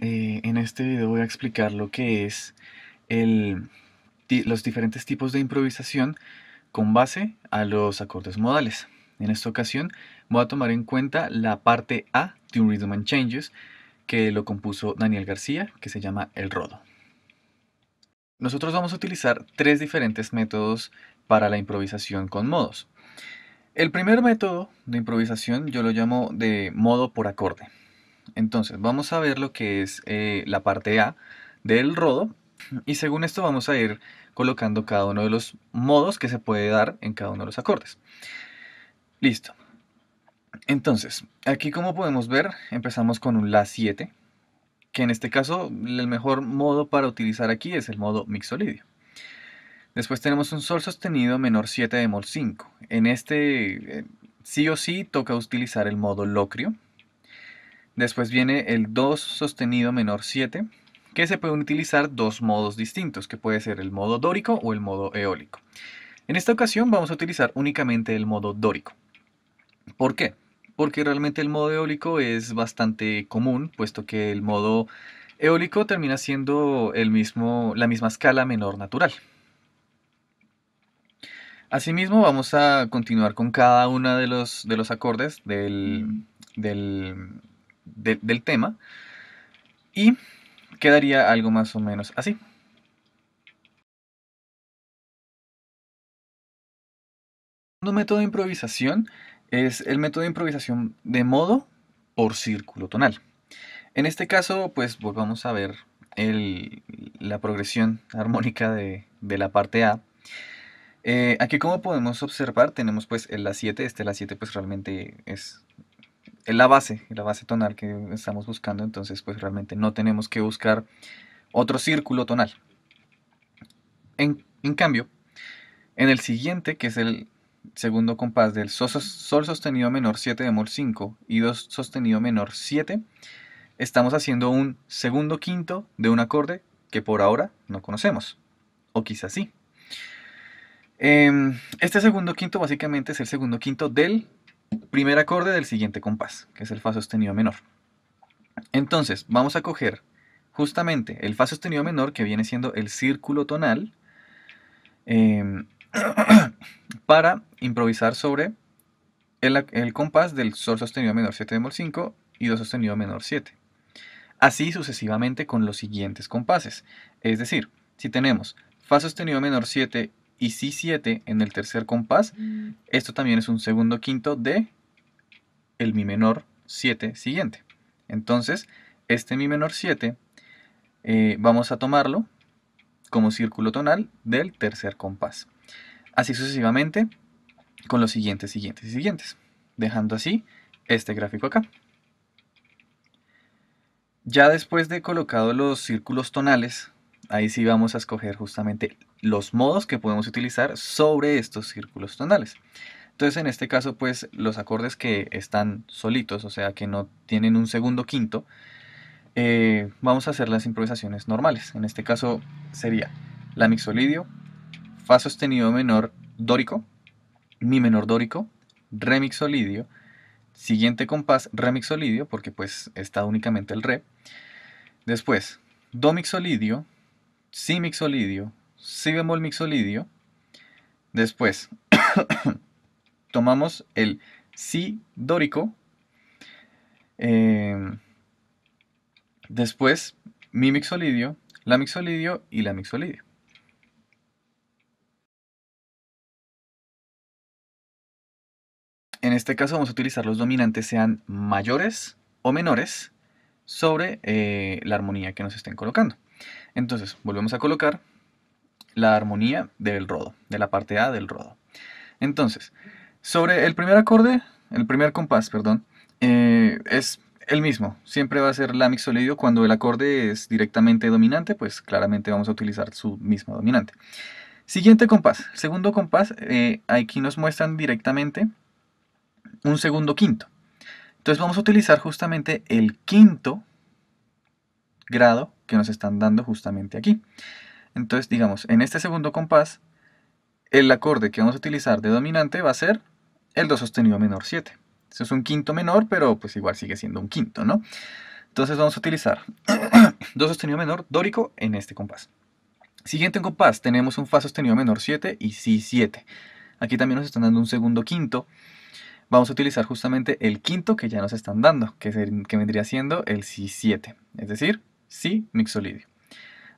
Eh, en este video voy a explicar lo que es los diferentes tipos de improvisación con base a los acordes modales. En esta ocasión voy a tomar en cuenta la parte A de un Rhythm and Changes que lo compuso Daniel García, que se llama El Rodo. Nosotros vamos a utilizar tres diferentes métodos para la improvisación con modos. El primer método de improvisación yo lo llamo de modo por acorde. Entonces vamos a ver lo que es eh, la parte A del rodo y según esto vamos a ir colocando cada uno de los modos que se puede dar en cada uno de los acordes. Listo. Entonces, aquí como podemos ver, empezamos con un La 7, que en este caso el mejor modo para utilizar aquí es el modo mixolidio. Después tenemos un Sol sostenido menor 7 de mol 5. En este eh, sí o sí toca utilizar el modo locrio, Después viene el 2 sostenido menor 7, que se pueden utilizar dos modos distintos, que puede ser el modo dórico o el modo eólico. En esta ocasión vamos a utilizar únicamente el modo dórico. ¿Por qué? Porque realmente el modo eólico es bastante común, puesto que el modo eólico termina siendo el mismo, la misma escala menor natural. Asimismo, vamos a continuar con cada uno de los, de los acordes del, del, del tema. Y quedaría algo más o menos así. El método de improvisación es el método de improvisación de modo por círculo tonal. En este caso, pues volvamos a ver la progresión armónica de, la parte A. Eh, aquí como podemos observar tenemos pues el La7, este La7 pues realmente es la base, la base tonal que estamos buscando, entonces pues realmente no tenemos que buscar otro círculo tonal. En, cambio, en el siguiente, que es el segundo compás del sol, sostenido menor 7 de mol 5 y 2 sostenido menor 7, estamos haciendo un segundo quinto de un acorde que por ahora no conocemos, o quizás sí. Em, este segundo quinto básicamente es el segundo quinto del primer acorde del siguiente compás, que es el fa sostenido menor. Entonces, vamos a coger justamente el fa sostenido menor, que viene siendo el círculo tonal, em, para improvisar sobre el, compás del sol sostenido menor 7 bemol 5 y do sostenido menor 7. Así sucesivamente con los siguientes compases. Es decir, si tenemos fa sostenido menor 7 y si 7 en el tercer compás. Mm. Esto también es un segundo quinto de el mi menor 7 siguiente. Entonces, este mi menor 7 eh, vamos a tomarlo como círculo tonal del tercer compás. Así sucesivamente con los siguientes, siguientes y siguientes. Dejando así este gráfico acá. Ya después de colocado los círculos tonales ahí sí vamos a escoger justamente los modos que podemos utilizar sobre estos círculos tonales. Entonces en este caso pues los acordes que están solitos, o sea que no tienen un segundo quinto, eh, vamos a hacer las improvisaciones normales. En este caso sería la mixolidio, fa sostenido menor dórico, mi menor dórico, re mixolidio, siguiente compás re mixolidio porque pues está únicamente el re. Después do mixolidio, si mixolidio, si bemol mixolidio. Después, tomamos el si dórico. Eh, después, mi mixolidio, la mixolidio y la mixolidio. En este caso vamos a utilizar los dominantes sean mayores o menores sobre eh, la armonía que nos estén colocando. Entonces, volvemos a colocar la armonía del rodo, de la parte A del rodo. Entonces, sobre el primer acorde, el primer compás, perdón, eh, es el mismo. Siempre va a ser la mixolidio. Cuando el acorde es directamente dominante, pues claramente vamos a utilizar su mismo dominante. Siguiente compás. Segundo compás, eh, aquí nos muestran directamente un segundo quinto. Entonces vamos a utilizar justamente el quinto grado que nos están dando justamente aquí. Entonces, digamos, en este segundo compás, el acorde que vamos a utilizar de dominante va a ser el do sostenido menor 7. Eso es un quinto menor, pero pues igual sigue siendo un quinto, ¿no? Entonces vamos a utilizar do sostenido menor dórico en este compás. Siguiente en compás tenemos un fa sostenido menor 7 y si 7. Aquí también nos están dando un segundo quinto. Vamos a utilizar justamente el quinto que ya nos están dando, que, que vendría siendo el si 7. Es decir, si, mixolidio.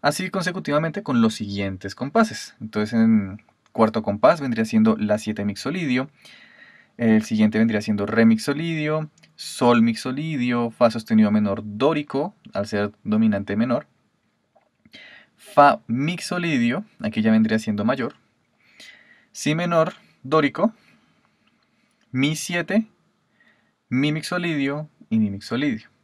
Así consecutivamente con los siguientes compases. Entonces en cuarto compás vendría siendo la 7 mixolidio, el siguiente vendría siendo re mixolidio, sol mixolidio, fa sostenido menor dórico al ser dominante menor, fa mixolidio, aquí ya vendría siendo mayor, si menor dórico, mi 7, mi mixolidio y mi mixolidio.